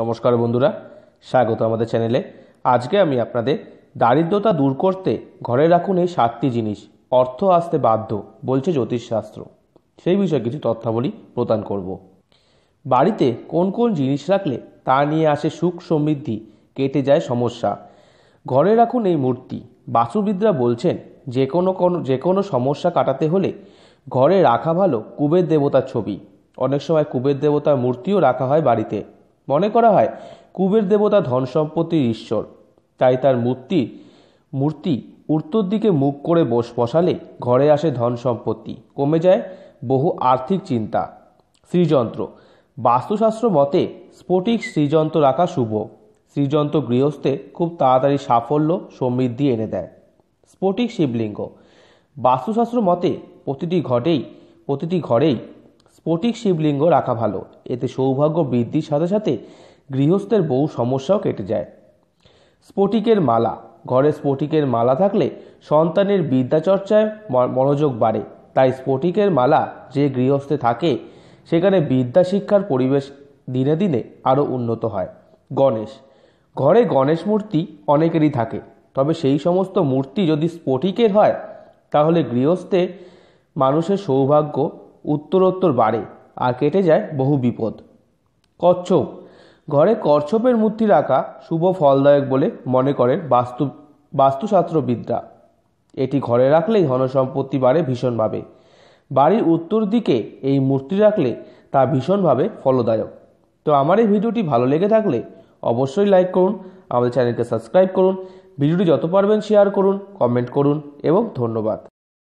নমস্কার বন্ধুরা স্বাগত আমাদের চ্যানেলে আজকে আমি আপনাদের দারিদ্রতা দূর করতে ঘরে রাখুন এই সাতটি জিনিস অর্থ আসতে বাধ্য বলছে জ্যোতিষশাস্ত্র সেই বিষয়ে কিছু তথ্যাবলী প্রদান করব বাড়িতে কোন কোন জিনিস রাখলে তা নিয়ে আসে সুখ সমৃদ্ধি কেটে যায় সমস্যা ঘরে রাখুন এই মূর্তি বাসুবিদরা বলছেন যে কোনো কোনো যে কোনো সমস্যা কাটাতে হলে ঘরে রাখা ভালো কুবের দেবতার ছবি অনেক সময় কুবের দেবতার মূর্তিও রাখা হয় বাড়িতে মনে করা হয় কুবের দেবতা ধন সম্পত্তির ঈশ্বর তাই তার মূর্তি মূর্তি উত্তর দিকে মুখ করে বস বসালে ঘরে আসে ধন সম্পত্তি কমে যায় বহু আর্থিক চিন্তা শ্রীযন্ত্র বাস্তুশাস্ত্র মতে স্ফটিক শ্রীযন্ত্র রাখা শুভ শ্রীযন্ত্র গৃহস্থে খুব তাড়াতাড়ি সাফল্য সমৃদ্ধি এনে দেয় স্ফটিক শিবলিঙ্গ বাস্তুশাস্ত্র মতে প্রতিটি ঘটেই প্রতিটি ঘরেই স্ফটিক শিবলিঙ্গ রাখা ভালো এতে সৌভাগ্য বৃদ্ধির সাথে সাথে গৃহস্থের বহু সমস্যাও কেটে যায় স্ফটিকের মালা ঘরে স্ফটিকের মালা থাকলে সন্তানের বিদ্যাচর্চায় মনোযোগ বাড়ে তাই স্ফটিকের মালা যে গৃহস্থে থাকে সেখানে বিদ্যা শিক্ষার পরিবেশ দিনে দিনে আরও উন্নত হয় গণেশ ঘরে গণেশ মূর্তি অনেকেরই থাকে তবে সেই সমস্ত মূর্তি যদি স্ফটিকের হয় তাহলে গৃহস্থে মানুষের সৌভাগ্য উত্তরোত্তর বাড়ে আর কেটে যায় বহু বিপদ কচ্ছপ ঘরে কচ্ছপের মূর্তি রাখা শুভ ফলদায়ক বলে মনে করেন বাস্তু বাস্তুশাস্ত্রবিদরা এটি ঘরে রাখলেই ধনসম্পত্তি বাড়ে ভীষণভাবে বাড়ির উত্তর দিকে এই মূর্তি রাখলে তা ভীষণভাবে ফলদায়ক তো আমার এই ভিডিওটি ভালো লেগে থাকলে অবশ্যই লাইক করুন আমাদের চ্যানেলকে সাবস্ক্রাইব করুন ভিডিওটি যত পারবেন শেয়ার করুন কমেন্ট করুন এবং ধন্যবাদ